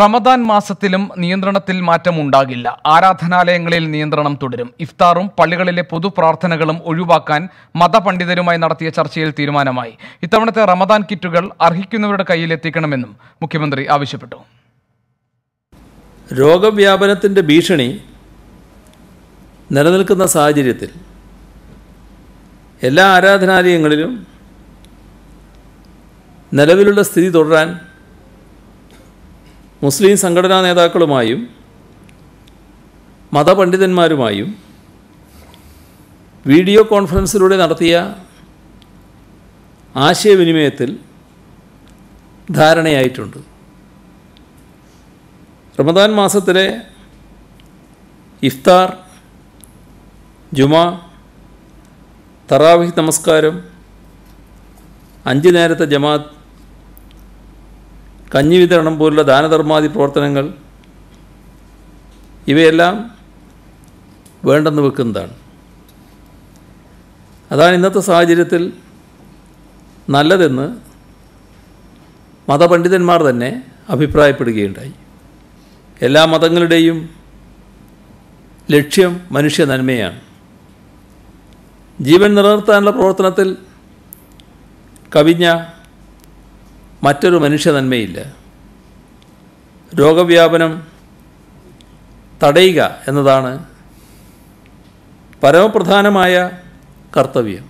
റമദാൻ മാസത്തിലും നിയന്ത്രണത്തിൽ മാറ്റമുണ്ടാകില്ല ആരാധനാലയങ്ങളിൽ നിയന്ത്രണം തുടരും ഇഫ്താറും പള്ളികളിലെ പൊതുപ്രാർത്ഥനകളും ഒഴിവാക്കാൻ മതപണ്ഡിതരുമായി നടത്തിയ ചർച്ചയിൽ തീരുമാനമായി ഇത്തവണത്തെ റമദാൻ കിറ്റുകൾ അർഹിക്കുന്നവരുടെ കയ്യിൽ എത്തിക്കണമെന്നും മുഖ്യമന്ത്രി ആവശ്യപ്പെട്ടു രോഗവ്യാപനത്തിൻ്റെ ഭീഷണി നിലനിൽക്കുന്ന സാഹചര്യത്തിൽ എല്ലാ ആരാധനാലയങ്ങളിലും നിലവിലുള്ള സ്ഥിതി തുടരാൻ മുസ്ലിം സംഘടനാ നേതാക്കളുമായും മതപണ്ഡിതന്മാരുമായും വീഡിയോ കോൺഫറൻസിലൂടെ നടത്തിയ ആശയവിനിമയത്തിൽ ധാരണയായിട്ടുണ്ട് റമദാൻ മാസത്തിലെ ഇഫ്താർ ജുമാ തറാവിഹ് നമസ്കാരം അഞ്ച് നേരത്തെ ജമാഅത്ത് കഞ്ഞി വിതരണം പോലുള്ള ദാനധർമാദി പ്രവർത്തനങ്ങൾ ഇവയെല്ലാം വേണ്ടെന്ന് വെക്കുന്നതാണ് അതാണ് ഇന്നത്തെ സാഹചര്യത്തിൽ നല്ലതെന്ന് മതപണ്ഡിതന്മാർ തന്നെ അഭിപ്രായപ്പെടുകയുണ്ടായി എല്ലാ മതങ്ങളുടെയും ലക്ഷ്യം മനുഷ്യ നന്മയാണ് ജീവൻ നിലനിർത്താനുള്ള പ്രവർത്തനത്തിൽ കവിഞ്ഞ മറ്റൊരു മനുഷ്യനന്മയില്ല നന്മയില്ല രോഗവ്യാപനം തടയുക എന്നതാണ് പരമപ്രധാനമായ കർത്തവ്യം